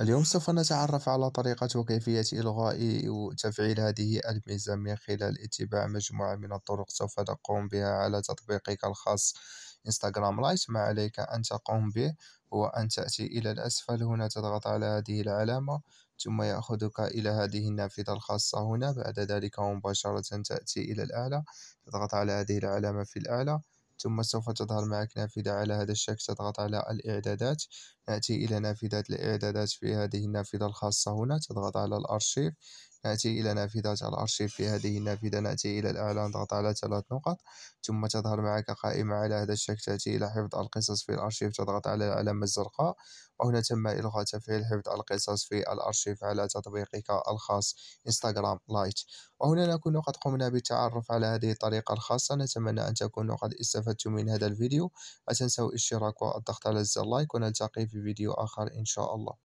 اليوم سوف نتعرف على طريقة وكيفية إلغاء وتفعيل هذه الميزة من خلال اتباع مجموعة من الطرق سوف تقوم بها على تطبيقك الخاص انستغرام لايت ما عليك أن تقوم به هو أن تأتي إلى الأسفل هنا تضغط على هذه العلامة ثم يأخذك إلى هذه النافذة الخاصة هنا بعد ذلك مباشرة تأتي إلى الأعلى تضغط على هذه العلامة في الأعلى ثم سوف تظهر معك نافذة على هذا الشكل تضغط على الإعدادات نأتي إلى نافذة الإعدادات في هذه النافذة الخاصة هنا تضغط على الأرشيف نأتي إلى نافذة الأرشيف في هذه النافذة نأتي إلى الإعلان ضغط على ثلاث نقط ثم تظهر معك قائمة على هذا الشكل تأتي إلى حفظ القصص في الأرشيف تضغط على العلامة الزرقاء وهنا تم إلغاء تفعيل حفظ القصص في الأرشيف على تطبيقك الخاص انستغرام لايت وهنا نكون قد قمنا بالتعرف على هذه الطريقة الخاصة نتمنى أن تكونوا قد استفدتم من هذا الفيديو لا تنسوا الاشتراك والضغط على زر لايك ونلتقي في فيديو آخر إن شاء الله